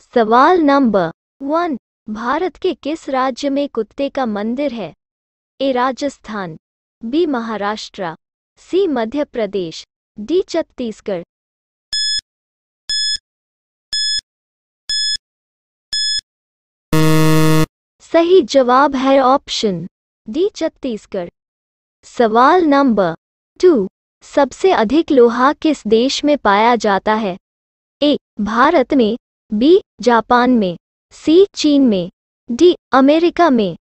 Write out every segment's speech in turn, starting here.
सवाल number one Bharat के किस राज्य में कुत्ते का मंदिर है A Rajasthan B Maharashtra C Madhya Pradesh D Chhattisgarh सही जवाब है ऑप्शन डी छत्तीसगढ़ सवाल नंबर टू सबसे अधिक लोहा किस देश में पाया जाता है ए भारत में बी जापान में सी चीन में डी अमेरिका में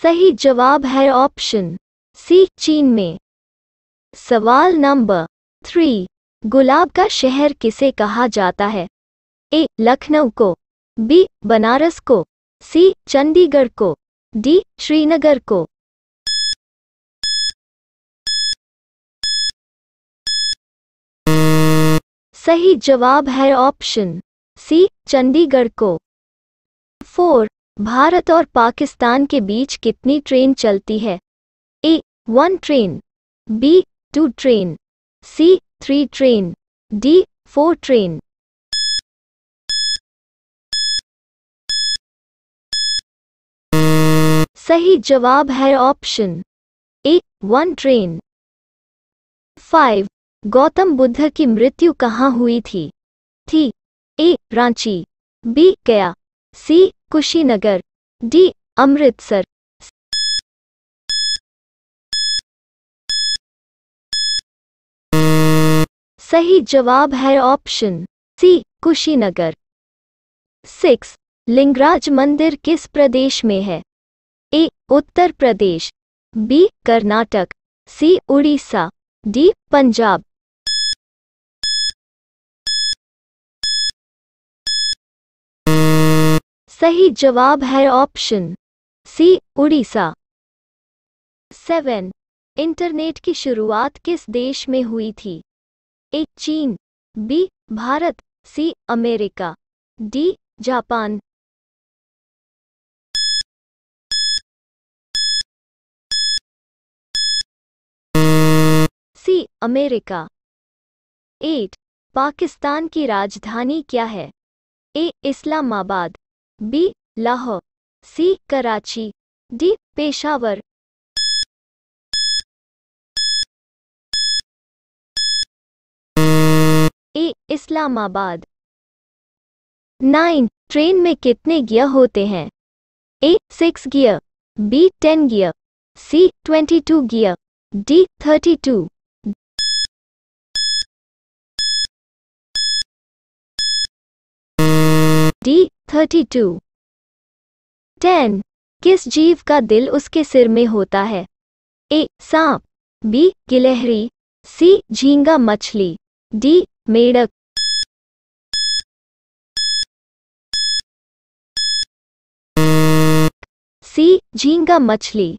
सही जवाब है ऑप्शन सी चीन में सवाल नंबर थ्री गुलाब का शहर किसे कहा जाता है ए लखनऊ को बी बनारस को सी चंडीगढ़ को डी श्रीनगर को सही जवाब है ऑप्शन सी चंडीगढ़ को फोर भारत और पाकिस्तान के बीच कितनी ट्रेन चलती है A one train B two train C three train D four train सही जवाब है option A one train five Gautam Buddha की मृत्यु कहाँ हुई थी थी ए रांची बी गया सी कुशीनगर डी अमृतसर सही जवाब है option C Kushinagar six Lingaraj मंदिर किस प्रदेश में है A Uttar Pradesh B Karnataka C Orissa D Punjab सही जवाब है option C Orissa seven internet की शुरुआत किस देश में हुई थी ए चीन B Bharat C America D Japan C America eight Pakistan की राजधानी क्या है A Islamabad B Lahore C Karachi D Peshawar A Islamabad nine train में कितने गियर होते हैं A six gear B ten gear C twenty two gear D thirty two D thirty two ten किस जीव का दिल उसके सिर में होता है ए सांप बी गिलहरी सी झींगा मछली डी मेढक सी झींगा मछली